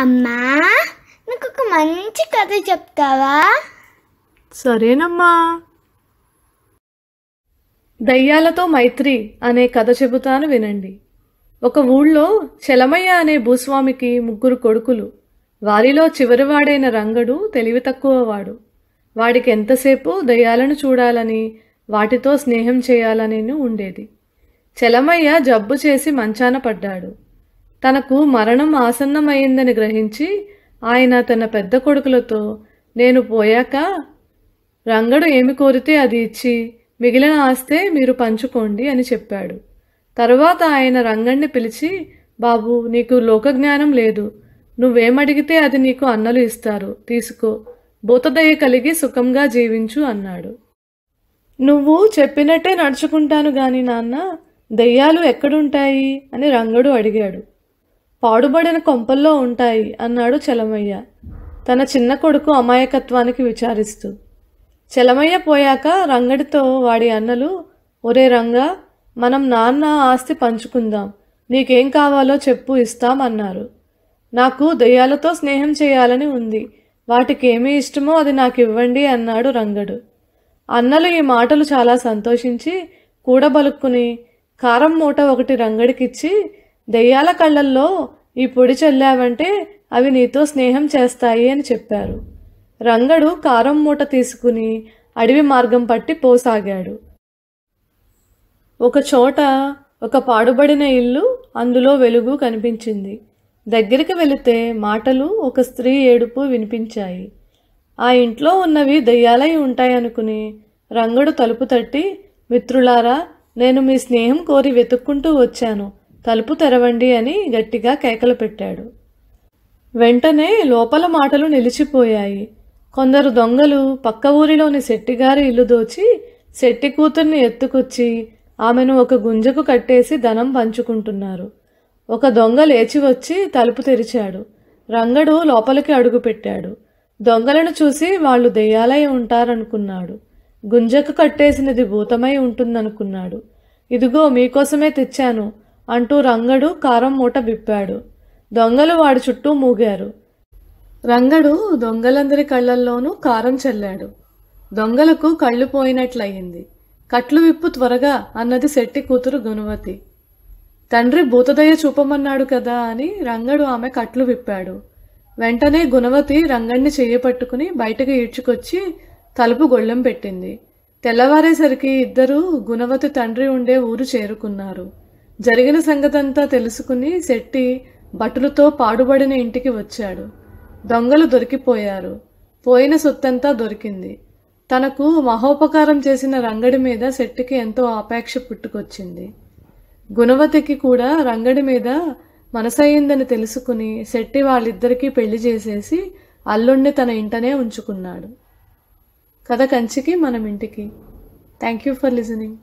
అమ్మా నాకు ఒక మంచి కథ చెప్తావా సరేనమ్మా దయ్యాలతో మైత్రి అనే కథ చెబుతాను వినండి ఒక ఊళ్ళో చలమయ్య అనే భూస్వామికి ముగ్గురు కొడుకులు వారిలో చివరివాడైన రంగడు తెలివి తక్కువవాడు వాడికి ఎంతసేపు దయ్యాలను చూడాలని వాటితో స్నేహం చేయాలని ఉండేది చలమయ్య జబ్బు చేసి మంచాన పడ్డాడు తనకు మరణం ఆసన్నమైందని గ్రహించి ఆయన తన పెద్ద కొడుకులతో నేను పోయాక రంగడు ఏమి కోరితే అది ఇచ్చి మిగిలిన ఆస్తే మీరు పంచుకోండి అని చెప్పాడు తర్వాత ఆయన రంగణ్ణి పిలిచి బాబు నీకు లోకజ్ఞానం లేదు నువ్వేమడిగితే అది నీకు అన్నలు ఇస్తారు తీసుకో భూతదయ కలిగి సుఖంగా జీవించు అన్నాడు నువ్వు చెప్పినట్టే నడుచుకుంటాను గాని నాన్న దెయ్యాలు ఎక్కడుంటాయి అని రంగడు అడిగాడు పాడుబడిన కొంపల్లో ఉంటాయి అన్నాడు చలమయ్య తన చిన్న కొడుకు అమాయకత్వానికి విచారిస్తూ చలమయ్య పోయాక రంగడితో వాడి అన్నలు ఒరే రంగా మనం నాన్న ఆస్తి పంచుకుందాం నీకేం కావాలో చెప్పు ఇస్తాం అన్నారు నాకు దెయ్యాలతో స్నేహం చేయాలని ఉంది వాటికి ఏమి ఇష్టమో అది నాకు ఇవ్వండి అన్నాడు రంగడు అన్నలు ఈ మాటలు చాలా సంతోషించి కూడబలుక్కుని కారం మూట ఒకటి రంగడికిచ్చి దెయ్యాల కళ్ళల్లో ఈ పొడి చల్లావంటే అవి నీతో స్నేహం చేస్తాయి అని చెప్పారు రంగడు కారం మూట తీసుకుని అడవి మార్గం పట్టి పోసాగాడు ఒక చోట ఒక పాడుబడిన ఇల్లు అందులో వెలుగు కనిపించింది దగ్గరికి వెళితే మాటలు ఒక స్త్రీ ఏడుపు వినిపించాయి ఆ ఇంట్లో ఉన్నవి దయ్యాలై ఉంటాయనుకుని రంగడు తలుపు తట్టి మిత్రులారా నేను మీ స్నేహం కోరి వెతుక్కుంటూ వచ్చాను తలుపు తెరవండి అని గట్టిగా కేకలు పెట్టాడు వెంటనే లోపల మాటలు నిలిచిపోయాయి కొందరు దొంగలు పక్క ఊరిలోని శెట్టిగారి ఇల్లు దోచి శెట్టి కూతుర్ని ఎత్తుకొచ్చి ఆమెను ఒక గుంజకు కట్టేసి ధనం పంచుకుంటున్నారు ఒక దొంగ లేచి వచ్చి తలుపు తెరిచాడు రంగడు లోపలికి అడుగుపెట్టాడు దొంగలను చూసి వాళ్ళు దెయ్యాలై ఉంటారనుకున్నాడు గుంజకు కట్టేసినది భూతమై ఉంటుందనుకున్నాడు ఇదిగో మీకోసమే తెచ్చాను అంటూ రంగడు కారం మూట విప్పాడు దొంగలు వాడి చుట్టూ మూగారు రంగడు దొంగలందరి కళ్ళల్లోనూ కారం చల్లాడు దొంగలకు కళ్ళు పోయినట్లయింది కట్లు విప్పు త్వరగా అన్నది శెట్టి కూతురు గుణవతి తండ్రి భూతదయ చూపమన్నాడు కదా అని రంగడు ఆమె కట్లు విప్పాడు వెంటనే గుణవతి రంగణ్ణి చేయపట్టుకుని బయటకు ఈడ్చుకొచ్చి తలుపు గొళ్ళెం పెట్టింది తెల్లవారేసరికి ఇద్దరూ గుణవతి తండ్రి ఉండే ఊరు చేరుకున్నారు జరిగిన సంగతంతా తెలుసుకుని శెట్టి భటులతో పాడుబడిన ఇంటికి వచ్చాడు దొంగలు దొరికిపోయారు పోయిన సొత్తంతా దొరికింది తనకు మహోపకారం చేసిన రంగడి మీద శెట్టికి ఎంతో ఆపేక్ష పుట్టుకొచ్చింది గుణవతికి కూడా రంగడి మీద మనసయ్యిందని తెలుసుకుని శెట్టి వాళ్ళిద్దరికీ పెళ్లి చేసేసి అల్లుణ్ణి తన ఇంటనే ఉంచుకున్నాడు కథ కంచికి మనం ఇంటికి థ్యాంక్ యూ ఫర్ లిజనింగ్